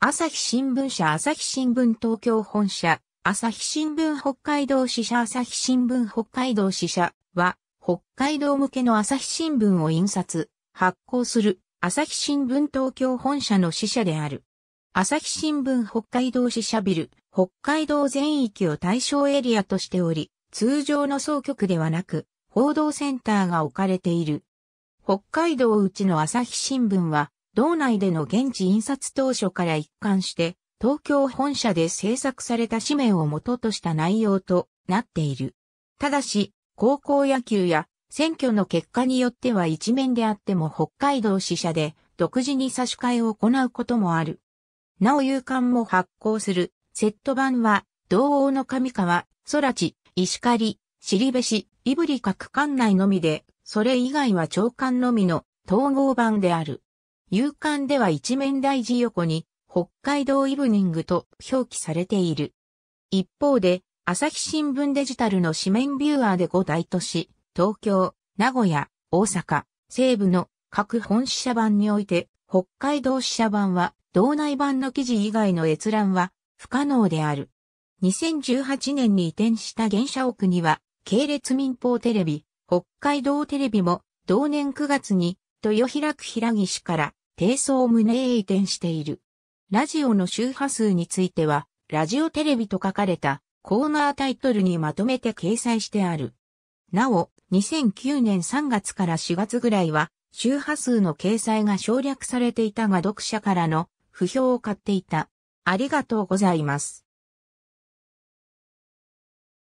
朝日新聞社朝日新聞東京本社、朝日新聞北海道支社朝日新聞北海道支社は、北海道向けの朝日新聞を印刷、発行する朝日新聞東京本社の支社である。朝日新聞北海道支社ビル、北海道全域を対象エリアとしており、通常の総局ではなく、報道センターが置かれている。北海道うちの朝日新聞は、道内での現地印刷当初から一貫して、東京本社で制作された紙面を元とした内容となっている。ただし、高校野球や選挙の結果によっては一面であっても北海道支社で独自に差し替えを行うこともある。なお勇敢も発行するセット版は、同王の上川、空地、石狩、尻べし、いぶり各管内のみで、それ以外は長官のみの統合版である。夕刊では一面大字横に、北海道イブニングと表記されている。一方で、朝日新聞デジタルの紙面ビューアーで5大都市、東京、名古屋、大阪、西部の各本支社版において、北海道支社版は、道内版の記事以外の閲覧は不可能である。2018年に移転した現社屋には、系列民放テレビ、北海道テレビも、同年9月に、豊平区平岸から、低層を胸へ移転している。ラジオの周波数については、ラジオテレビと書かれたコーナータイトルにまとめて掲載してある。なお、2009年3月から4月ぐらいは、周波数の掲載が省略されていたが読者からの不評を買っていた。ありがとうございます。